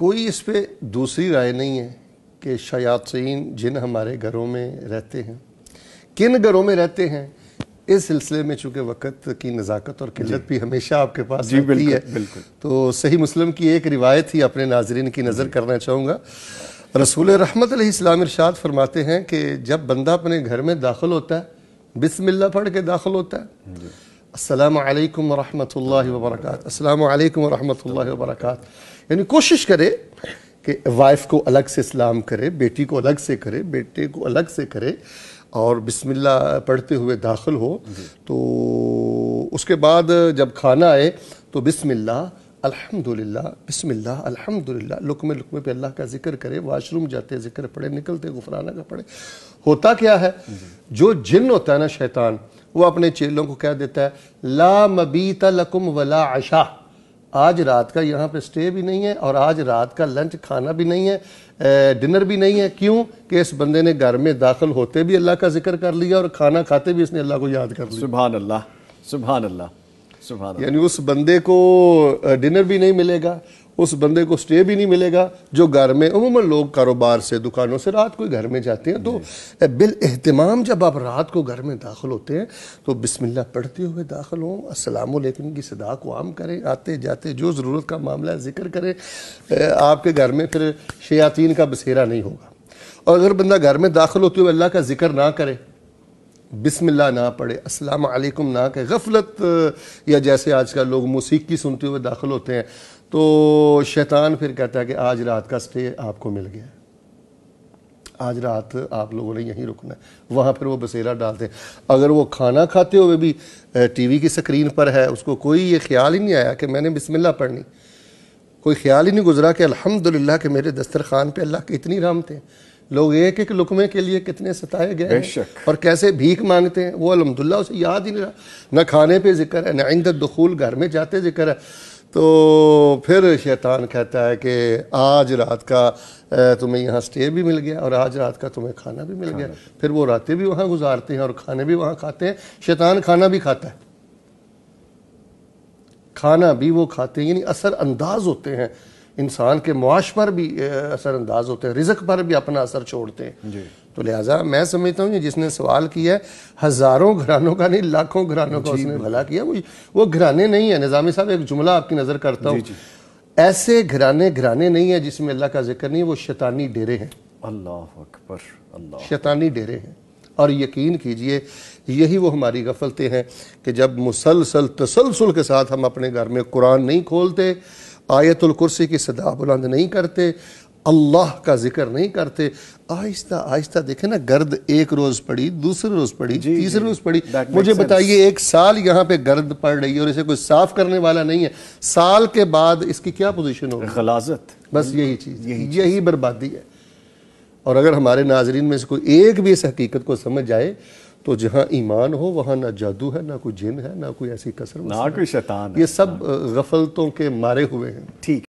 कोई इस पर दूसरी राय नहीं है कि शयातीन जिन हमारे घरों में रहते हैं किन घरों में रहते हैं इस सिलसिले में चूँकि वक़्त की नज़ाकत और किल्लत भी हमेशा आपके पास जी बिल्कुल, है बिल्कुल तो सही मुस्लिम की एक रिवायत ही अपने नाजरन की नज़र करना चाहूँगा रसूल रहमत इस्लाम इरशाद फरमाते हैं कि जब बंदा अपने घर में दाखिल होता है बिसमिल्ला पढ़ के दाखिल होता है असलकम वरहमल वर्क असल वरहमल वर्क यानी कोशिश करे कि वाइफ को अलग से सलाम करे बेटी को अलग से करे बेटे को अलग से करे और बिस्मिल्लाह पढ़ते हुए दाखिल हो तो उसके बाद जब खाना आए तो बिस्मिल्लाह अल्हम्दुलिल्लाह बिस्मिल्लाह अल्हम्दुलिल्लाह लुकमे लुकमे पे अल्लाह का जिक्र करे वाशरूम जाते जिक्र पढ़े निकलते गुफराना का पढ़े होता क्या है जो जिन होता है ना शैतान वो अपने चेलों को कह देता है ला मबीता लकुम वला आशा आज रात का यहाँ पे स्टे भी नहीं है और आज रात का लंच खाना भी नहीं है डिनर भी नहीं है क्यों कि इस बंदे ने घर में दाखिल होते भी अल्लाह का जिक्र कर लिया और खाना खाते भी इसने अल्लाह को याद कर लिया सुबह अल्लाह सुबह अल्लाह यानी उस बंदे को डिनर भी नहीं मिलेगा उस बंदे को स्टे भी नहीं मिलेगा जो घर में उमूमन लोग कारोबार से दुकानों से रात को घर में जाते हैं तो बिल अहतमाम जब आप रात को घर में दाखिल होते हैं तो बिस्मिल्लाह पढ़ते हुए दाखिल हों असलकुम की सदा को आम करें आते जाते जो ज़रूरत का मामला जिक्र करें आपके घर में फिर शयातीन का बसेरा नहीं होगा और अगर बंदा घर में दाखिल होते हुए अल्लाह का जिक्र ना करे बिस्मिल्लाह ना पढ़े अस्सलाम ना कहे गफलत या जैसे आजकल लोग मौसीकी सुनते हुए दाखिल होते हैं तो शैतान फिर कहता है कि आज रात का स्टे आपको मिल गया आज रात आप लोगों ने यहीं रुकना है वहाँ फिर वो बसेरा डालते हैं अगर वो खाना खाते हुए भी टीवी की स्क्रीन पर है उसको कोई ये ख्याल ही नहीं आया कि मैंने बिस्मिल्लाह पढ़नी कोई ख्याल ही नहीं गुजरा कि अल्हम्दुलिल्लाह के मेरे दस्तरखान पे अल्लाह की इतनी रहमतें लोग एक एक लुकमे के लिए कितने सताए गए और कैसे भीख मांगते हैं वो अलहमदुल्ला उसे याद ही नहीं रहा न खाने पर जिक्र है ना आइंद दखूल घर में जाते जिक्र है तो फिर शैतान कहता है कि आज रात का तुम्हें यहाँ स्टे भी मिल गया और आज रात का तुम्हें खाना भी मिल गया फिर वो रातें भी वहाँ गुजारते हैं और खाने भी वहाँ खाते हैं शैतान खाना भी खाता है खाना भी वो खाते हैं यानी असरअंदाज होते हैं इंसान के मुआश पर भी असरअंदाज होते हैं रिजक पर भी अपना असर छोड़ते हैं तो लिहाजा मैं समझता हूँ जिसने सवाल किया हज़ारों घरानों का नहीं लाखों घरानों का उसने भला किया वो वो घराने नहीं है निज़ामी साहब एक जुमला आपकी नज़र करता हूँ ऐसे घराने घराने नहीं है जिसमें अल्लाह का जिक्र नहीं वो शैतानी डेरे हैं अल्लाह अकबर अल्लाह शैतानी डेरे हैं और यकीन कीजिए यही वो हमारी गफलते हैं कि जब मुसलसल तसलसल के साथ हम अपने घर में कुरान नहीं खोलते आयतुल कुर्सी की सदा बुलंद नहीं करते अल्लाह का जिक्र नहीं करते आहिस्ता आहिस्ता देखे ना गर्द एक रोज़ पड़ी दूसरे रोज़ पड़ी तीसरे रोज़ पड़ी मुझे बताइए एक साल यहाँ पे गर्द पड़ रही है और इसे कोई साफ करने वाला नहीं है साल के बाद इसकी क्या पोजीशन होगी खलाजत बस यही चीज़ यही चीज़। यही बर्बादी है और अगर हमारे नाजरीन में से कोई एक भी इस हकीकत को समझ जाए तो जहाँ ईमान हो वहाँ ना जादू है ना कोई जिन है ना कोई ऐसी कसर ना कोई शैतान ये सब हाँ। गफलतों के मारे हुए हैं ठीक